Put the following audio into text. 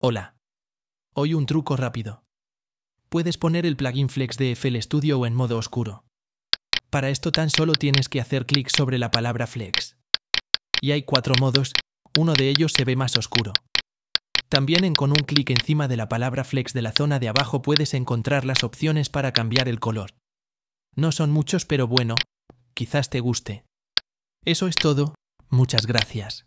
Hola. Hoy un truco rápido. Puedes poner el plugin Flex de FL Studio en modo oscuro. Para esto tan solo tienes que hacer clic sobre la palabra Flex. Y hay cuatro modos, uno de ellos se ve más oscuro. También en con un clic encima de la palabra Flex de la zona de abajo puedes encontrar las opciones para cambiar el color. No son muchos pero bueno, quizás te guste. Eso es todo, muchas gracias.